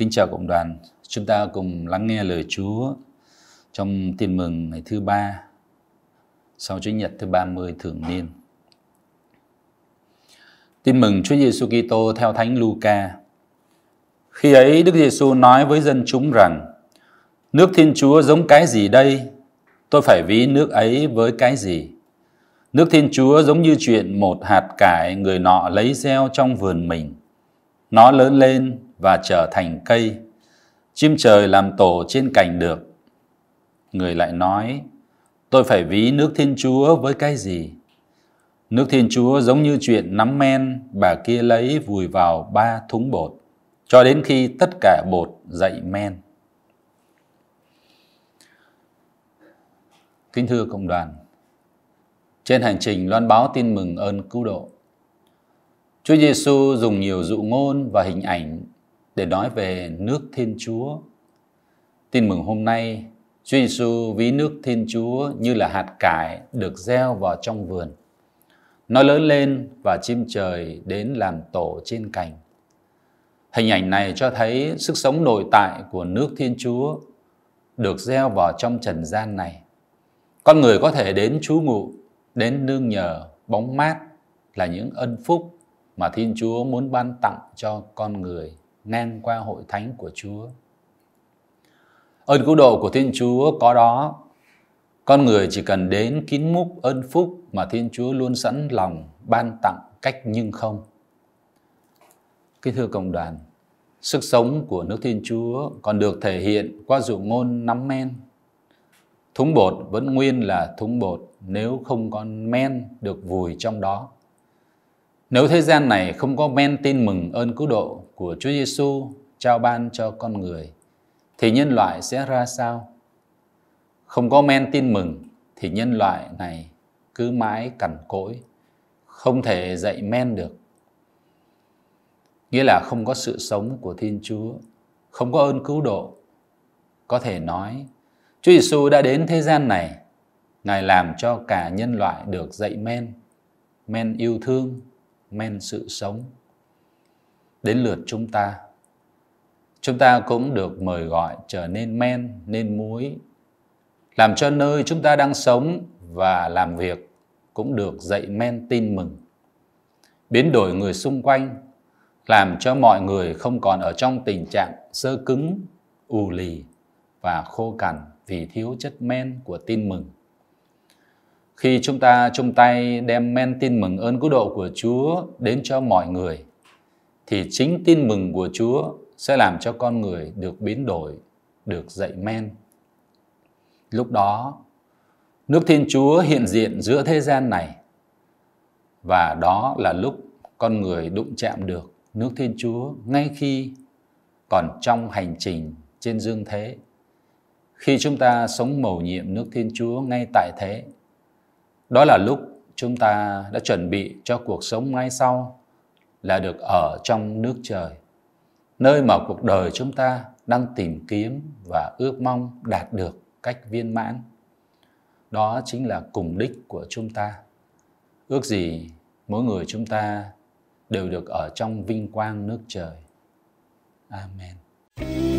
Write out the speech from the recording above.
Kính chào cộng đoàn, chúng ta cùng lắng nghe lời Chúa trong tin mừng ngày thứ ba sau Chúa nhật thứ 30 thường niên. Tin mừng Chúa Giêsu Kitô theo Thánh Luca. Khi ấy Đức Giêsu nói với dân chúng rằng: Nước Thiên Chúa giống cái gì đây? Tôi phải ví nước ấy với cái gì? Nước Thiên Chúa giống như chuyện một hạt cải người nọ lấy gieo trong vườn mình. Nó lớn lên và trở thành cây chim trời làm tổ trên cành được người lại nói tôi phải ví nước thiên chúa với cái gì nước thiên chúa giống như chuyện nắm men bà kia lấy vùi vào ba thúng bột cho đến khi tất cả bột dậy men kính thưa cộng đoàn trên hành trình loan báo tin mừng ơn cứu độ Chúa Giêsu dùng nhiều dụ ngôn và hình ảnh để nói về nước Thiên Chúa. Tin mừng hôm nay, Chúa Giêsu ví nước Thiên Chúa như là hạt cải được gieo vào trong vườn. Nó lớn lên và chim trời đến làm tổ trên cành. Hình ảnh này cho thấy sức sống nội tại của nước Thiên Chúa được gieo vào trong trần gian này. Con người có thể đến trú ngụ, đến nương nhờ, bóng mát là những ân phúc mà Thiên Chúa muốn ban tặng cho con người ngang qua hội thánh của Chúa. Ơn cứu độ của Thiên Chúa có đó. Con người chỉ cần đến kín múc ơn phúc mà Thiên Chúa luôn sẵn lòng ban tặng cách nhưng không. Kính thưa cộng đoàn, sức sống của nước Thiên Chúa còn được thể hiện qua dụ ngôn nắm men. Thúng bột vẫn nguyên là thúng bột nếu không còn men được vùi trong đó. Nếu thế gian này không có men tin mừng ơn cứu độ của Chúa Giêsu trao ban cho con người, thì nhân loại sẽ ra sao? Không có men tin mừng thì nhân loại này cứ mãi cằn cỗi, không thể dậy men được. Nghĩa là không có sự sống của Thiên Chúa, không có ơn cứu độ. Có thể nói, Chúa Giêsu đã đến thế gian này, Ngài làm cho cả nhân loại được dậy men, men yêu thương, men sự sống đến lượt chúng ta chúng ta cũng được mời gọi trở nên men nên muối làm cho nơi chúng ta đang sống và làm việc cũng được dạy men tin mừng biến đổi người xung quanh làm cho mọi người không còn ở trong tình trạng sơ cứng ù lì và khô cằn vì thiếu chất men của tin mừng khi chúng ta chung tay đem men tin mừng ơn cứu độ của Chúa đến cho mọi người thì chính tin mừng của Chúa sẽ làm cho con người được biến đổi, được dậy men. Lúc đó, nước Thiên Chúa hiện diện giữa thế gian này và đó là lúc con người đụng chạm được nước Thiên Chúa ngay khi còn trong hành trình trên dương thế. Khi chúng ta sống mầu nhiệm nước Thiên Chúa ngay tại thế đó là lúc chúng ta đã chuẩn bị cho cuộc sống ngay sau là được ở trong nước trời, nơi mà cuộc đời chúng ta đang tìm kiếm và ước mong đạt được cách viên mãn. Đó chính là cùng đích của chúng ta. Ước gì mỗi người chúng ta đều được ở trong vinh quang nước trời. Amen.